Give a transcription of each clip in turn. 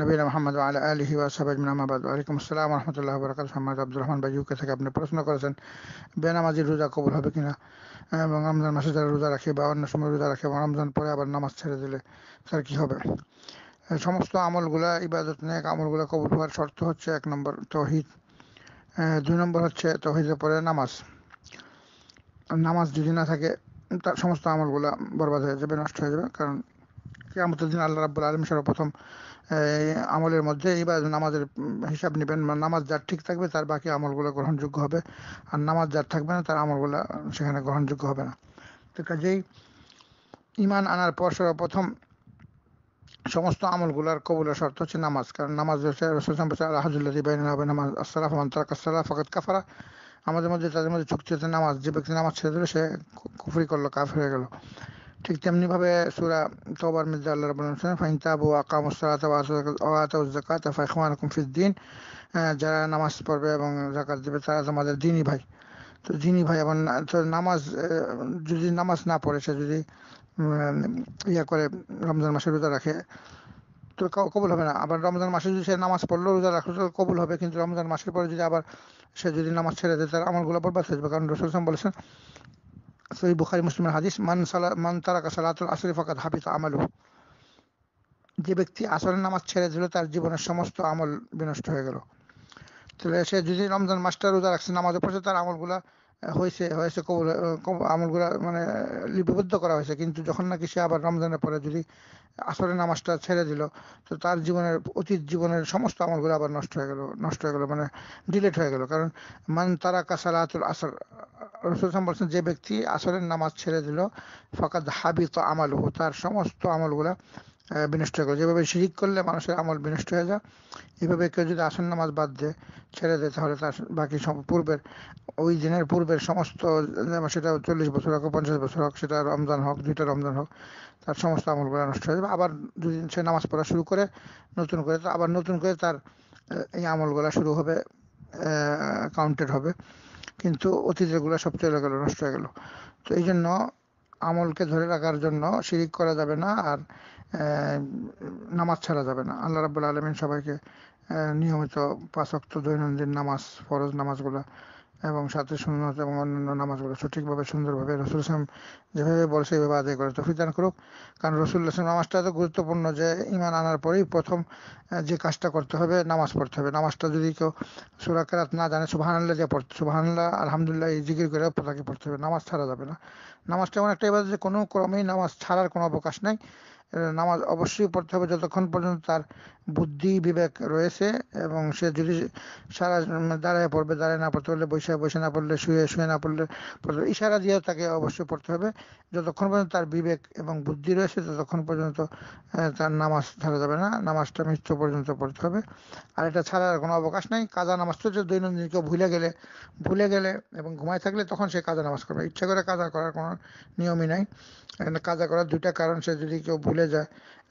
নবীন মোহাম্মদ আলা আলহি ওয়াসাবাজমিনামাবাদ আলাইকুম আসসালাম রহমতুল্লাহ বরকাত মোহাম্মদ আব্দুর রহমান বাজুকে থেকে আপনি প্রশ্ন করেছেন বেনামাজির রোজা কবুল হবে কিনা এবং রমজান মাসে যারা রোজা রাখে বা অন্য সময় রোজা রাখে এবং রমজান পরে আবার নামাজ ছেড়ে দিলে স্যার কী হবে সমস্ত আমলগুলা ইবাদত নেক আমলগুলা কবুল হওয়ার শর্ত হচ্ছে এক নম্বর তহিদ দুই নম্বর হচ্ছে তহিদের পরে নামাজ নামাজ যদি না থাকে তার সমস্ত আমলগুলা বরবাদ হয়ে যাবে নষ্ট হয়ে যাবে কারণ কেয়ামতের দিন আল্লাহ রাবুল আলম সর্বপ্রথম আমলের মধ্যে এইবার নামাজের হিসাব নেবেন নামাজ যার ঠিক থাকবে তার বাকি আমলগুলো গ্রহণযোগ্য হবে আর নামাজ যার থাকবে না তার আমলগুলো সেখানে গ্রহণযোগ্য হবে না তো কাজেই ইমান আনার পর সর্বপ্রথম সমস্ত আমলগুলার কবুলের শর্ত হচ্ছে নামাজ কারণ নামাজ হবে নামাজ আসসালাফ আসসালাফ ফকত কাফারা আমাদের মধ্যে তাদের মধ্যে চুক্তি হচ্ছে নামাজ যে ব্যক্তি নামাজ ছেড়ে দিল সে কুফরি করলো কাফ হয়ে গেলো ঠিক তেমনিভাবে সুরা তবার মধ্যে আল্লাহ রাবুল হোসেন ফাইনতাব ও আকাম ওসালাতাত ফাইখমান দিন যারা নামাজ পড়বে এবং জাকাত দেবে তারা তোমাদের দিনই ভাই তো দিনই ভাই এবং নামাজ যদি নামাজ না পড়ে সে যদি ইয়া করে রমজান মাসে রোজা রাখে তো কবুল হবে না আবার রমজান মাসে যদি সে নামাজ পড়লো রোজা রাখলো তো কবুল হবে কিন্তু রমজান মাসের পরে যদি আবার সে যদি নামাজ ছেড়ে দেয় তার আমলগুলো বরবাদ হয়ে যাবে কারণ রসুল বলেছেন সহি বুখারি মুসলিমের হাদিস মান সালা মান তারাকা সালাতুল আসরি ফাকাত হাফিজ আমালু যে ব্যক্তি আসরের নামাজ ছেড়ে দিল তার জীবনের সমস্ত আমল বিনষ্ট হয়ে গেল তাহলে সে যদি রমজান মাসটা রোজা রাখছে নামাজে পড়ছে তার আমলগুলা হয়েছে হয়েছে কবল আমলগুলা মানে লিপিবদ্ধ করা হয়েছে কিন্তু যখন নাকি সে আবার রমজানের পরে যদি আসরের নামাজটা ছেড়ে দিল তো তার জীবনের অতীত জীবনের সমস্ত আমলগুলো আবার নষ্ট হয়ে গেল নষ্ট হয়ে গেল মানে ডিলেট হয়ে গেল কারণ মান তারা কাসালাতুল আসর রসুল বলছেন যে ব্যক্তি আসরের নামাজ ছেড়ে দিল ফকাত হাবিত আমালহু তার সমস্ত আমলগুলা বিনষ্ট করে যেভাবে শিরিক করলে মানুষের আমল বিনষ্ট হয়ে যায় এভাবে কেউ যদি আসন নামাজ বাদ দেয় ছেড়ে দেয় তাহলে তার বাকি পূর্বের ওই দিনের পূর্বের সমস্ত সেটা চল্লিশ বছর হোক পঞ্চাশ বছর হোক সেটা রমজান হোক দুইটা রমজান হোক তার সমস্ত আমলগুলো নষ্ট হয়ে যাবে আবার দুদিন সে নামাজ পড়া শুরু করে নতুন করে আবার নতুন করে তার এই আমলগুলা শুরু হবে কাউন্টেড হবে কিন্তু অতীতেরগুলো সব চলে গেল নষ্ট হয়ে গেল তো এই জন্য আমলকে ধরে রাখার জন্য শিরিক করা যাবে না আর নামাজ ছাড়া যাবে না আল্লাহ রাবুল আলমিন সবাইকে নিয়মিত পাঁচ দৈনন্দিন নামাজ ফরজ নামাজগুলো এবং সাথে সুন্নত এবং অন্যান্য নামাজগুলো সঠিকভাবে সুন্দরভাবে রসুল ইসলাম যেভাবে বলে এইভাবে আদায় করে তফিক দান করুক কারণ রসুল ইসলাম নামাজটা এত গুরুত্বপূর্ণ যে ইমান আনার পরেই প্রথম যে কাজটা করতে হবে নামাজ পড়তে হবে নামাজটা যদি কেউ সুরাকারাত না জানে সুবাহান্লা যে পড়তে সুবাহান্লা আলহামদুলিল্লাহ এই জিকির করে তাকে পড়তে হবে নামাজ ছাড়া যাবে না নামাজটা এমন একটা এবার যে কোনো ক্রমেই নামাজ ছাড়ার কোনো অবকাশ নাই নামাজ অবশ্যই পড়তে হবে যতক্ষণ পর্যন্ত তার বুদ্ধি বিবেক রয়েছে এবং সে যদি সারা দাঁড়ায় পড়বে দাঁড়ায় না পড়তে পারলে বসে বসে না পড়লে শুয়ে শুয়ে না পড়লে ইশারা দিয়ে তাকে অবশ্যই পড়তে হবে যতক্ষণ পর্যন্ত তার বিবেক এবং বুদ্ধি রয়েছে ততক্ষণ পর্যন্ত তার নামাজ ছাড়া যাবে না নামাজটা মৃত্যু পর্যন্ত পড়তে হবে আর এটা ছাড়ার কোনো অবকাশ নাই কাজা নামাজ তো দৈনন্দিন কেউ ভুলে গেলে ভুলে গেলে এবং ঘুমায় থাকলে তখন সে কাজা নামাজ করবে ইচ্ছা করে কাজা করার কোনো নিয়মই নাই কাজা করার দুইটা কারণ সে যদি কেউ ভুলে ভুলে যায়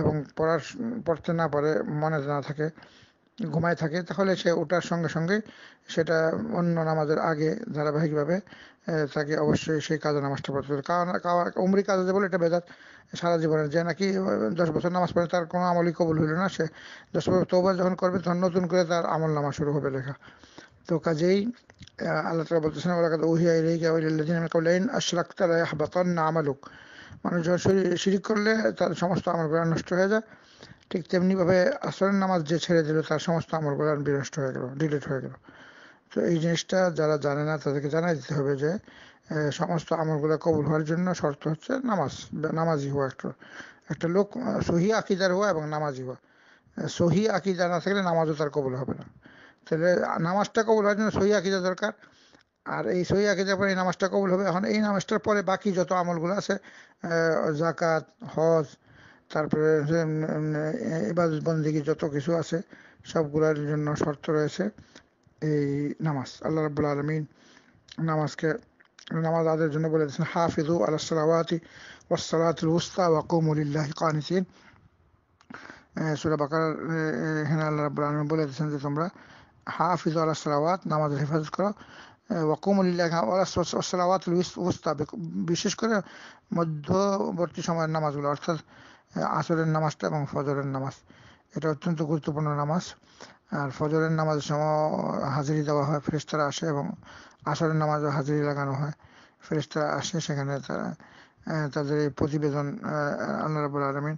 এবং পড়ার পড়তে না পারে মনে না থাকে ঘুমায় থাকে তাহলে সে ওটার সঙ্গে সঙ্গে সেটা অন্য নামাজের আগে ধারাবাহিকভাবে তাকে অবশ্যই সেই কাজের নামাজটা পড়তে হবে কারণ উমরি কাজে বলে এটা বেদাত সারা জীবনের যে নাকি দশ বছর নামাজ পড়ে তার কোনো আমলই কবুল হইল না সে দশ বছর তোবা যখন করবে তখন নতুন করে তার আমল নামা শুরু হবে লেখা তো কাজেই আল্লাহ তালা বলতেছেন ওরা কথা উহিয়া মানুষ শিরিক করলে তার সমস্ত আমল গুলা নষ্ট হয়ে যায় ঠিক তেমনিভাবে আসরের নামাজ যে ছেড়ে দিল তার সমস্ত আমল গুলা বিনষ্ট হয়ে গেল ডিলিট হয়ে গেল তো এই জিনিসটা যারা জানে না তাদেরকে জানাই দিতে হবে যে সমস্ত আমলগুলো কবুল হওয়ার জন্য শর্ত হচ্ছে নামাজ নামাজি হওয়া একটা একটা লোক সহি আকিদার হওয়া এবং নামাজি হওয়া সহি আকিদা না থাকলে নামাজও তার কবুল হবে না তাহলে নামাজটা কবুল হওয়ার জন্য সহি আকিদা দরকার আর এই সহিয়াকে যাপন এই নামাজটা কবুল হবে এখন এই নামাজটার পরে বাকি যত আমলগুলো আছে জাকাত হজ তারপরে ইবাদতবন্দিগি যত কিছু আছে সবগুলোর জন্য শর্ত রয়েছে এই নামাজ আল্লাহ রাবুল আলমিন নামাজকে নামাজ আদের জন্য বলে দিয়েছেন হাফিজু আল্লাহ সালাওয়াতি উস্তা ওয়াকুমুলিল্লাহ কানিসিন সুরা বাকার হেনা আল্লাহ রাবুল আলমিন বলে দিয়েছেন যে তোমরা হাফিজ আল্লাহ সালাওয়াত নামাজের হেফাজত করো ওয়াকুমুল্লাহাত বিশেষ করে মধ্যবর্তী সময়ের নামাজগুলো অর্থাৎ আসরের নামাজটা এবং ফজরের নামাজ এটা অত্যন্ত গুরুত্বপূর্ণ নামাজ আর ফজরের নামাজের সময় হাজিরি দেওয়া হয় ফেরেস্তারা আসে এবং আসরের নামাজও হাজিরি লাগানো হয় ফেরেস্তারা আসে সেখানে তারা তাদের এই প্রতিবেদন আল্লাহ রাবুল আলমিন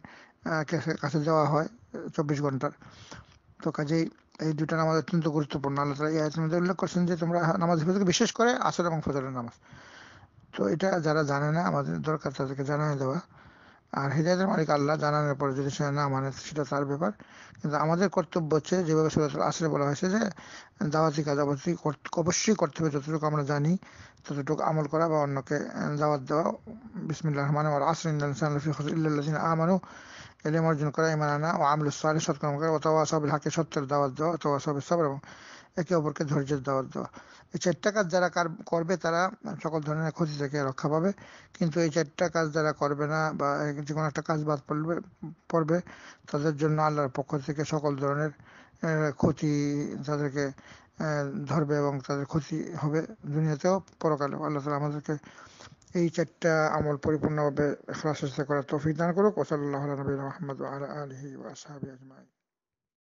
কাছে দেওয়া হয় চব্বিশ ঘন্টার তো কাজেই এই দুটা নামাজ অত্যন্ত গুরুত্বপূর্ণ আল্লাহ তালা এই উল্লেখ করছেন যে তোমরা নামাজ হিফাজ বিশেষ করে আসর এবং ফজরের নামাজ তো এটা যারা জানে না আমাদের দরকার তাদেরকে জানিয়ে দেওয়া আর হৃদায়তের মালিক আল্লাহ জানানোর পরে যদি সে না মানে সেটা তার ব্যাপার কিন্তু আমাদের কর্তব্য হচ্ছে যেভাবে সুরাতুল আসরে বলা হয়েছে যে দাওয়াতি কাজ অবশ্যই অবশ্যই করতে হবে যতটুকু আমরা জানি ততটুকু আমল করা বা অন্যকে দাওয়াত দেওয়া বিসমিল্লাহ রহমান আর আসরিন ইল্লাহ আমানু এলিম অর্জন করা ইমান আনা ও আমল সালে সৎকর্ম করা অথবা সবের হাকে সত্যের দাওয়াত দেওয়া অথবা সবের সবর এবং একে অপরকে ধৈর্যের দাওয়াত দেওয়া এই চারটা কাজ যারা করবে তারা সকল ধরনের ক্ষতি থেকে রক্ষা পাবে কিন্তু এই চারটা কাজ যারা করবে না বা যে কোনো একটা কাজ বাদ পড়বে পড়বে তাদের জন্য আল্লাহর পক্ষ থেকে সকল ধরনের ক্ষতি তাদেরকে ধরবে এবং তাদের ক্ষতি হবে দুনিয়াতেও পরকালেও আল্লাহ তালা আমাদেরকে এই চারটা আমল পরিপূর্ণভাবে খলাস করার তৌফিক দান করুক ওসল্লাহ নবী আহমদ আলহি ওয়াসাবি আজমাই